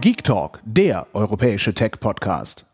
Geek Talk, der europäische Tech-Podcast.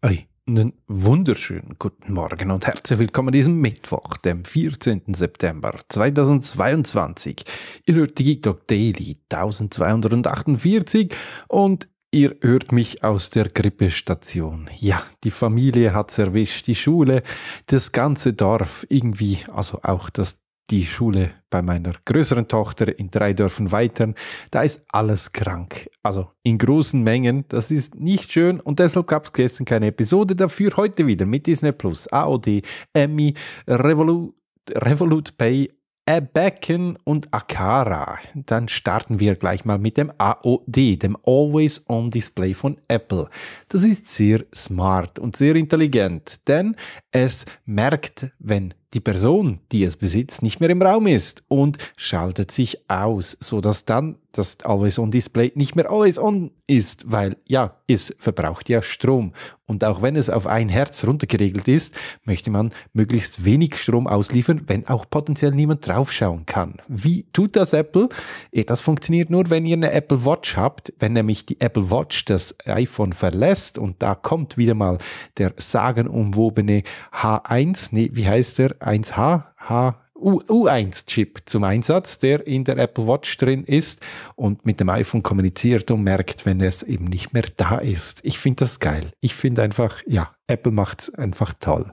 Einen wunderschönen guten Morgen und herzlich willkommen diesem Mittwoch, dem 14. September 2022. Ihr hört die Geek Talk Daily 1248 und Ihr hört mich aus der Grippestation. Ja, die Familie hat's erwischt, die Schule, das ganze Dorf irgendwie, also auch das die Schule bei meiner größeren Tochter in drei Dörfern weiter, da ist alles krank. Also in großen Mengen. Das ist nicht schön und deshalb gab es gestern keine Episode dafür. Heute wieder mit Disney Plus, AOD, Emmy, Revolut, Revolut Pay, Abecken und Akara. Dann starten wir gleich mal mit dem AOD, dem Always On Display von Apple. Das ist sehr smart und sehr intelligent, denn es merkt, wenn die Person, die es besitzt, nicht mehr im Raum ist und schaltet sich aus, sodass dann das Always-On-Display nicht mehr Always-On ist, weil ja, es verbraucht ja Strom. Und auch wenn es auf ein Herz runtergeregelt ist, möchte man möglichst wenig Strom ausliefern, wenn auch potenziell niemand draufschauen kann. Wie tut das Apple? Eh, das funktioniert nur, wenn ihr eine Apple Watch habt. Wenn nämlich die Apple Watch das iPhone verlässt und da kommt wieder mal der sagenumwobene H1, nee, wie heißt der? 1H? H? 1 U1-Chip zum Einsatz, der in der Apple Watch drin ist und mit dem iPhone kommuniziert und merkt, wenn es eben nicht mehr da ist. Ich finde das geil. Ich finde einfach, ja, Apple macht es einfach toll.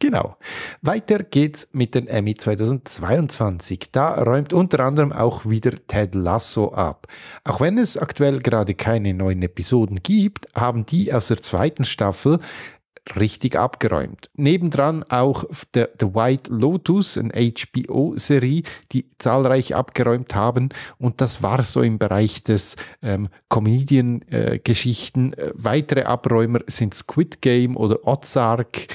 Genau. Weiter geht's mit den Emmy 2022. Da räumt unter anderem auch wieder Ted Lasso ab. Auch wenn es aktuell gerade keine neuen Episoden gibt, haben die aus der zweiten Staffel richtig abgeräumt. Nebendran auch der The White Lotus, eine HBO-Serie, die zahlreich abgeräumt haben. Und das war so im Bereich des ähm, Comedian-Geschichten. Äh, äh, Weitere Abräumer sind Squid Game oder Ozark.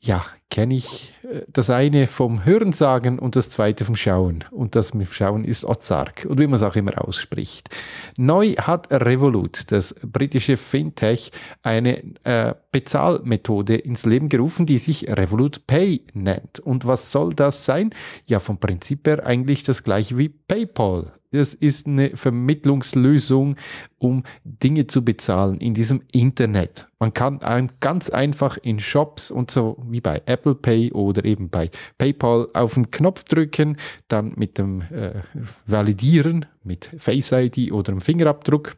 Ja, kenne ich äh, das eine vom Hörensagen und das zweite vom Schauen. Und das mit Schauen ist Ozark und wie man es auch immer ausspricht. Neu hat Revolut, das britische Fintech, eine äh, Bezahlmethode ins Leben gerufen, die sich Revolut Pay nennt. Und was soll das sein? Ja, vom Prinzip her eigentlich das gleiche wie PayPal. Das ist eine Vermittlungslösung, um Dinge zu bezahlen in diesem Internet. Man kann ganz einfach in Shops und so wie bei Apple Apple Pay oder eben bei PayPal auf den Knopf drücken, dann mit dem äh, Validieren mit Face ID oder einem Fingerabdruck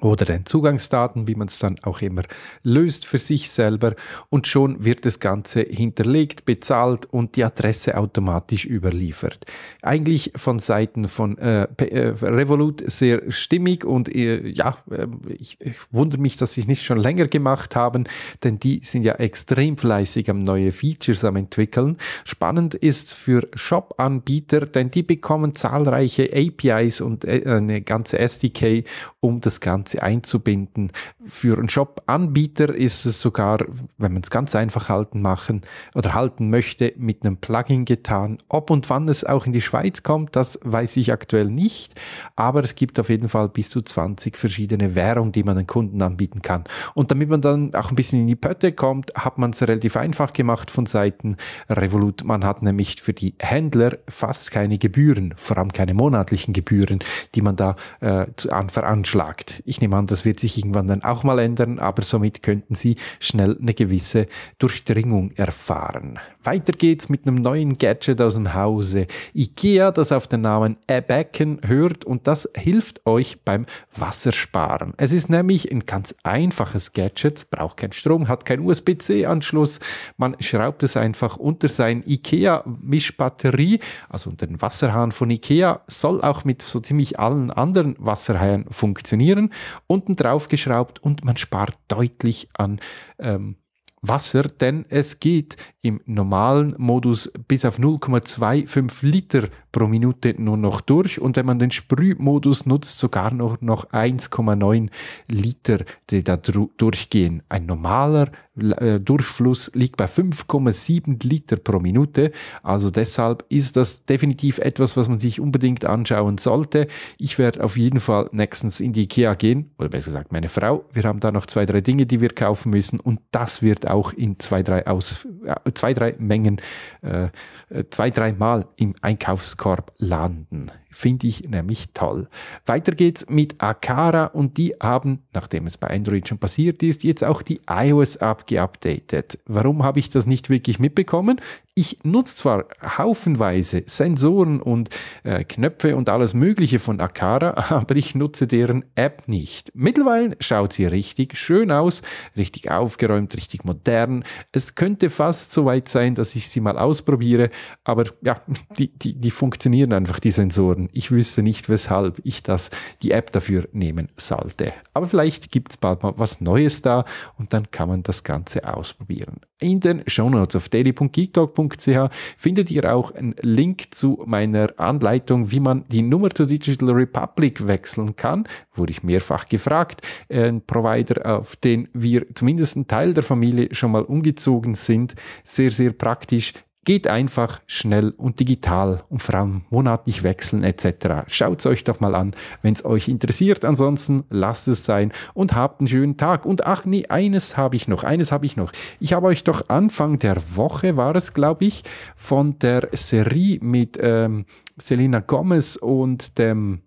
oder den Zugangsdaten, wie man es dann auch immer löst für sich selber. Und schon wird das Ganze hinterlegt, bezahlt und die Adresse automatisch überliefert. Eigentlich von Seiten von äh, äh Revolut sehr stimmig und äh, ja, ähm, ich, ich wundere mich, dass sie es nicht schon länger gemacht haben, denn die sind ja extrem fleißig am neue Features am entwickeln. Spannend ist für Shop-Anbieter, denn die bekommen zahlreiche APIs und äh, eine ganze SDK, um das Ganze Ganze einzubinden. Für einen Shop-Anbieter ist es sogar, wenn man es ganz einfach halten machen oder halten möchte, mit einem Plugin getan. Ob und wann es auch in die Schweiz kommt, das weiß ich aktuell nicht, aber es gibt auf jeden Fall bis zu 20 verschiedene Währungen, die man den Kunden anbieten kann. Und damit man dann auch ein bisschen in die Pötte kommt, hat man es relativ einfach gemacht von Seiten Revolut. Man hat nämlich für die Händler fast keine Gebühren, vor allem keine monatlichen Gebühren, die man da äh, veranschlagt. Ich ich nehme an, das wird sich irgendwann dann auch mal ändern, aber somit könnten Sie schnell eine gewisse Durchdringung erfahren. Weiter geht's mit einem neuen Gadget aus dem Hause IKEA, das auf den Namen Abacken hört und das hilft euch beim Wassersparen. Es ist nämlich ein ganz einfaches Gadget, braucht keinen Strom, hat keinen USB-C-Anschluss. Man schraubt es einfach unter sein IKEA-Mischbatterie, also unter den Wasserhahn von IKEA, soll auch mit so ziemlich allen anderen Wasserhähnen funktionieren unten drauf geschraubt und man spart deutlich an ähm, Wasser, denn es geht im normalen Modus bis auf 0,25 Liter pro Minute nur noch durch und wenn man den Sprühmodus nutzt, sogar noch, noch 1,9 Liter, die da durchgehen. Ein normaler äh, Durchfluss liegt bei 5,7 Liter pro Minute, also deshalb ist das definitiv etwas, was man sich unbedingt anschauen sollte. Ich werde auf jeden Fall nächstens in die Ikea gehen, oder besser gesagt meine Frau, wir haben da noch zwei, drei Dinge, die wir kaufen müssen und das wird auch in zwei, drei, Aus, äh, zwei, drei Mengen, äh, äh, zwei, drei Mal im Einkaufskorb Warenkorb landen finde ich nämlich toll. Weiter geht's mit Akara und die haben, nachdem es bei Android schon passiert ist, jetzt auch die iOS-App geupdatet. Warum habe ich das nicht wirklich mitbekommen? Ich nutze zwar haufenweise Sensoren und äh, Knöpfe und alles Mögliche von Akara, aber ich nutze deren App nicht. Mittlerweile schaut sie richtig schön aus, richtig aufgeräumt, richtig modern. Es könnte fast so weit sein, dass ich sie mal ausprobiere, aber ja, die, die, die funktionieren einfach, die Sensoren ich wüsste nicht, weshalb ich das, die App dafür nehmen sollte. Aber vielleicht gibt es bald mal was Neues da und dann kann man das Ganze ausprobieren. In den Shownotes auf daily.geektalk.ch findet ihr auch einen Link zu meiner Anleitung, wie man die Nummer zur Digital Republic wechseln kann. Wurde ich mehrfach gefragt. Ein Provider, auf den wir zumindest ein Teil der Familie schon mal umgezogen sind. Sehr, sehr praktisch Geht einfach schnell und digital und vor allem monatlich wechseln etc. Schaut es euch doch mal an, wenn es euch interessiert. Ansonsten lasst es sein und habt einen schönen Tag. Und ach nee, eines habe ich noch, eines habe ich noch. Ich habe euch doch Anfang der Woche, war es glaube ich, von der Serie mit ähm, Selena Gomez und dem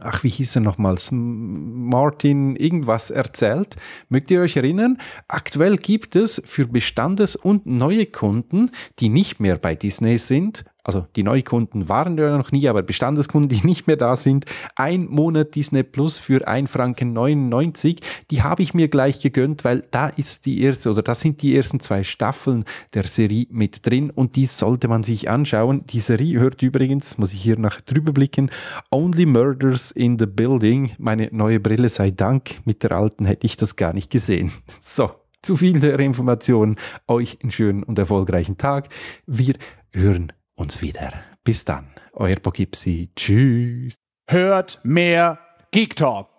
ach, wie hieß er nochmals, Martin irgendwas erzählt. Mögt ihr euch erinnern? Aktuell gibt es für Bestandes- und neue Kunden, die nicht mehr bei Disney sind, also die Neukunden waren ja noch nie, aber Bestandeskunden, die nicht mehr da sind, ein Monat Disney Plus für 1 Franken 99, die habe ich mir gleich gegönnt, weil da ist die erste oder das sind die ersten zwei Staffeln der Serie mit drin und die sollte man sich anschauen. Die Serie hört übrigens, muss ich hier nach drüber blicken, Only Murders in the Building. Meine neue Brille sei Dank, mit der alten hätte ich das gar nicht gesehen. So. Zu viel der Informationen. Euch einen schönen und erfolgreichen Tag. Wir hören uns wieder. Bis dann, euer Pogipsi. Tschüss. Hört mehr Geek Talk.